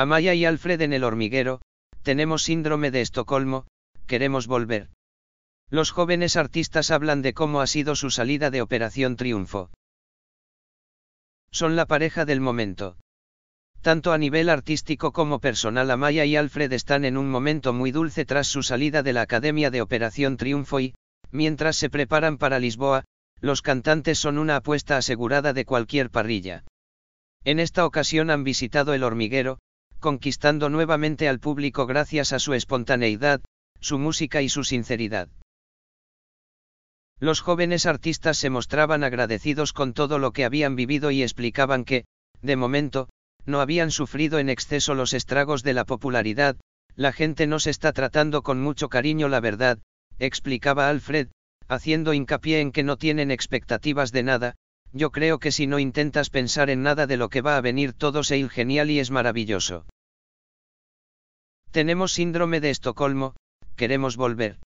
Amaya y Alfred en el hormiguero, tenemos síndrome de Estocolmo, queremos volver. Los jóvenes artistas hablan de cómo ha sido su salida de Operación Triunfo. Son la pareja del momento. Tanto a nivel artístico como personal, Amaya y Alfred están en un momento muy dulce tras su salida de la Academia de Operación Triunfo y, mientras se preparan para Lisboa, los cantantes son una apuesta asegurada de cualquier parrilla. En esta ocasión han visitado el hormiguero, conquistando nuevamente al público gracias a su espontaneidad, su música y su sinceridad. Los jóvenes artistas se mostraban agradecidos con todo lo que habían vivido y explicaban que, de momento, no habían sufrido en exceso los estragos de la popularidad, la gente nos está tratando con mucho cariño la verdad, explicaba Alfred, haciendo hincapié en que no tienen expectativas de nada, yo creo que si no intentas pensar en nada de lo que va a venir todo se genial y es maravilloso. Tenemos síndrome de Estocolmo, queremos volver.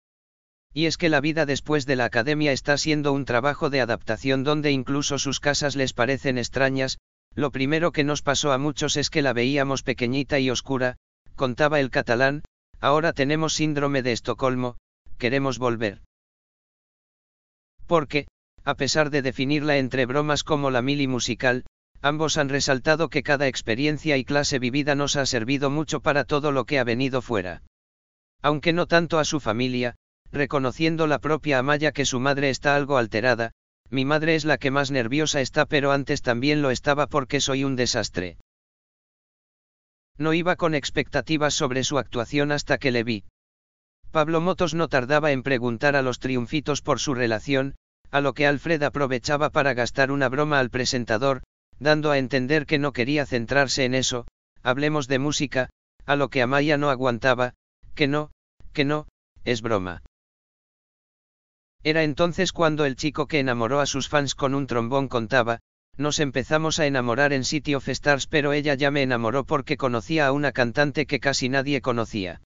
Y es que la vida después de la academia está siendo un trabajo de adaptación donde incluso sus casas les parecen extrañas, lo primero que nos pasó a muchos es que la veíamos pequeñita y oscura, contaba el catalán, ahora tenemos síndrome de Estocolmo, queremos volver. ¿Por qué? a pesar de definirla entre bromas como la mili musical, ambos han resaltado que cada experiencia y clase vivida nos ha servido mucho para todo lo que ha venido fuera. Aunque no tanto a su familia, reconociendo la propia Amaya que su madre está algo alterada, mi madre es la que más nerviosa está pero antes también lo estaba porque soy un desastre. No iba con expectativas sobre su actuación hasta que le vi. Pablo Motos no tardaba en preguntar a los triunfitos por su relación, a lo que Alfred aprovechaba para gastar una broma al presentador, dando a entender que no quería centrarse en eso, hablemos de música, a lo que Amaya no aguantaba, que no, que no, es broma. Era entonces cuando el chico que enamoró a sus fans con un trombón contaba, nos empezamos a enamorar en Sitio Festars, pero ella ya me enamoró porque conocía a una cantante que casi nadie conocía.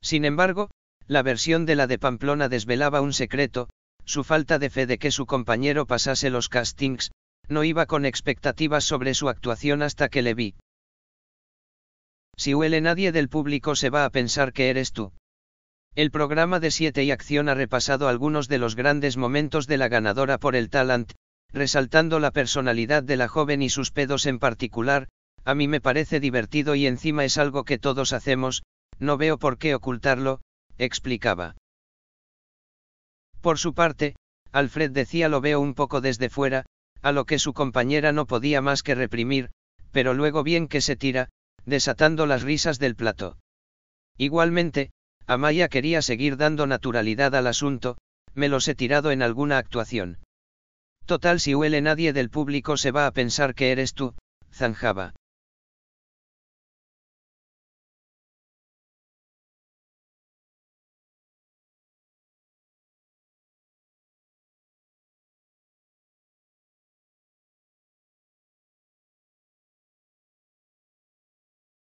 Sin embargo, la versión de la de Pamplona desvelaba un secreto, su falta de fe de que su compañero pasase los castings, no iba con expectativas sobre su actuación hasta que le vi. Si huele nadie del público se va a pensar que eres tú. El programa de 7 y Acción ha repasado algunos de los grandes momentos de la ganadora por el talent, resaltando la personalidad de la joven y sus pedos en particular, a mí me parece divertido y encima es algo que todos hacemos, no veo por qué ocultarlo, explicaba. Por su parte, Alfred decía lo veo un poco desde fuera, a lo que su compañera no podía más que reprimir, pero luego bien que se tira, desatando las risas del plato. Igualmente, Amaya quería seguir dando naturalidad al asunto, me los he tirado en alguna actuación. Total si huele nadie del público se va a pensar que eres tú, zanjaba.